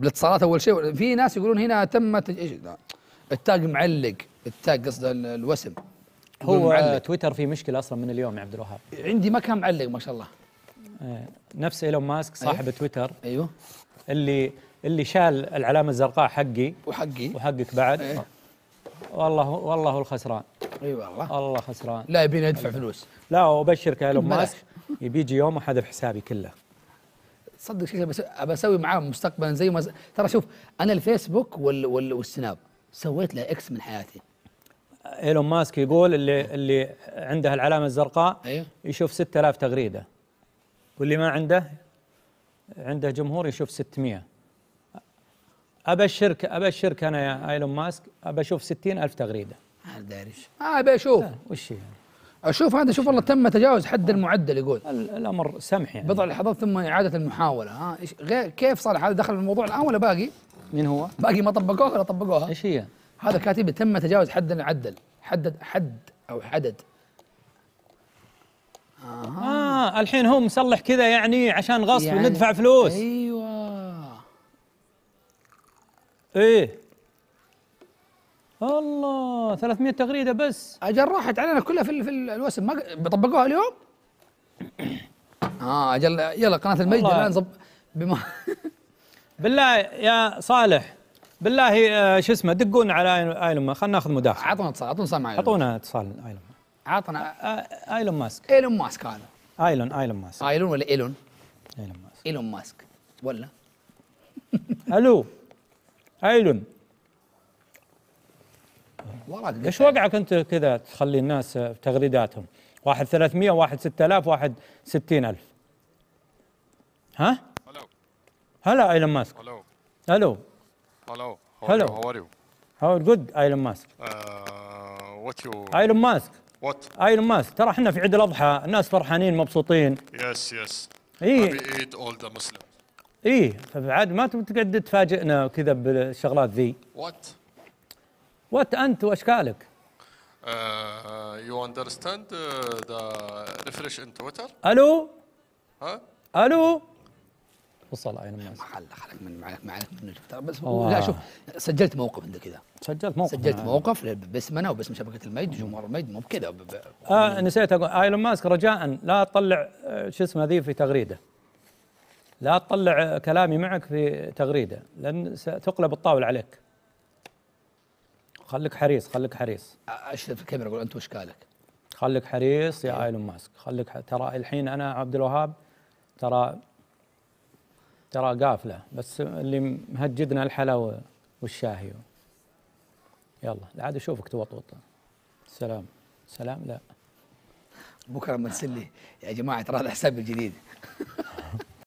بالاتصالات اول شيء في ناس يقولون هنا تم التاج معلق التاج قصده الوسم هو معلق. تويتر في مشكله اصلا من اليوم يا عبد الوهاب عندي ما كان معلق ما شاء الله آه، نفس ايلون ماسك أيوه. صاحب أيوه؟ تويتر ايوه اللي اللي شال العلامه الزرقاء حقي وحقي وحقك بعد أيوه؟ والله والله الخسران اي والله والله خسران لا يبيني يدفع فلوس لا وابشرك يا ايلون ماسك يبيجي يوم وحذف حسابي كله تصدق شكلي ابى اسوي معاهم مستقبلا زي ما ترى شوف انا الفيسبوك وال وال والسناب سويت له اكس من حياتي ايلون ماسك يقول اللي اللي عنده العلامه الزرقاء أيوه. يشوف 6000 تغريده واللي ما عنده عنده جمهور يشوف 600 ابشرك ابشرك انا يا ايلون ماسك ابى اشوف 60000 تغريده ما داري ابى اشوف وش يعني اشوف هذا شوف والله تم تجاوز حد المعدل يقول الامر سمح يعني بضع لحظات ثم اعاده المحاوله ها غير كيف صالح هذا دخل الموضوع الان ولا باقي؟ مين هو؟ باقي ما طبقوها ولا طبقوها؟ ايش هي؟ هذا كاتب تم تجاوز حد المعدل حدد حد او حدد آه. آه الحين هو مصلح كذا يعني عشان غصب يعني ندفع فلوس ايوه ايه الله 300 تغريده بس اجل راحت علينا كلها في, في الوسم ما طبقوها اليوم اه اجل يلا قناه المجد الان زب... بما بالله يا صالح بالله آه، شو اسمه دقون على ايلون خلينا ناخذ مداخله اعطونا اتصال اعطونا اتصال مع اعطونا اتصال ايلون اعطنا آه، آه، ايلون ماسك ايلون ماسك هذا ايلون ايلون ماسك ايلون ولا ايلون؟ ايلون ماسك ايلون ماسك ولا الو ايلون ورد ايش وقعك انت كذا تخلي الناس تغريداتهم؟ واحد 300 واحد 6000 واحد 60000 ها؟ هلو هلا ايلون ماسك هلو هلو هلو هلو هاو ار يو؟ هاو جود ايلون ماسك وات uh, يو ايلون ماسك وات ايلون ماسك ترى احنا في عيد الاضحى الناس فرحانين مبسوطين يس يس اي ايد اول ذا مسلم اي فبعد ما تقعد تفاجئنا كذا بالشغلات ذي وات What أنت وأشكالك؟ Uh, you understand uh, the refresh in Twitter? ألو؟ ها؟ ألو؟ وصل عين الناس محل حلك من من الفتره بس أوه. لا شوف سجلت موقف عندك كذا سجلت موقف سجلت آه. موقف باسم انا وباسم شبكه الميد جمهور الميد مو بكذا آه نسيت اقول آه، ايلون ماسك رجاء لا تطلع آه، شو اسمه ذي في تغريده لا تطلع كلامي معك في تغريده لان ستقلب الطاوله عليك خليك حريص خليك حريص اشرف الكاميرا اقول انت وش قالك خليك حريص يا إيه. ايلون ماسك خليك ح... ترى الحين انا عبد الوهاب ترى ترى قافله بس اللي مهجدنا الحلاوه والشاهي يلا عاد اشوفك توطوط سلام سلام لا بكره لما لي يا جماعه ترى هذا حسابي الجديد